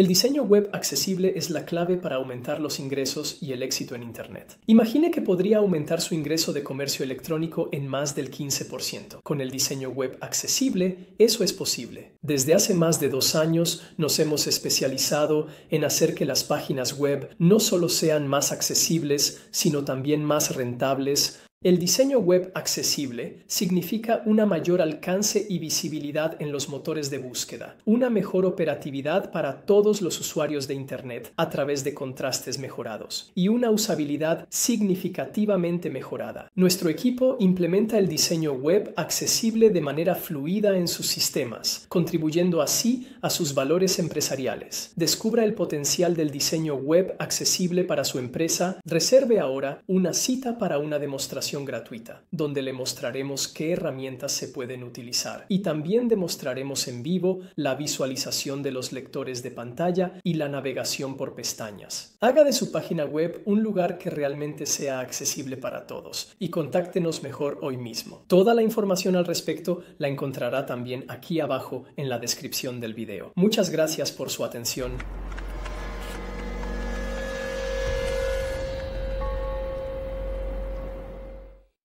El diseño web accesible es la clave para aumentar los ingresos y el éxito en Internet. Imagine que podría aumentar su ingreso de comercio electrónico en más del 15%. Con el diseño web accesible, eso es posible. Desde hace más de dos años nos hemos especializado en hacer que las páginas web no solo sean más accesibles, sino también más rentables, el diseño web accesible significa una mayor alcance y visibilidad en los motores de búsqueda, una mejor operatividad para todos los usuarios de Internet a través de contrastes mejorados y una usabilidad significativamente mejorada. Nuestro equipo implementa el diseño web accesible de manera fluida en sus sistemas, contribuyendo así a sus valores empresariales. Descubra el potencial del diseño web accesible para su empresa, reserve ahora una cita para una demostración gratuita, donde le mostraremos qué herramientas se pueden utilizar y también demostraremos en vivo la visualización de los lectores de pantalla y la navegación por pestañas. Haga de su página web un lugar que realmente sea accesible para todos y contáctenos mejor hoy mismo. Toda la información al respecto la encontrará también aquí abajo en la descripción del video. Muchas gracias por su atención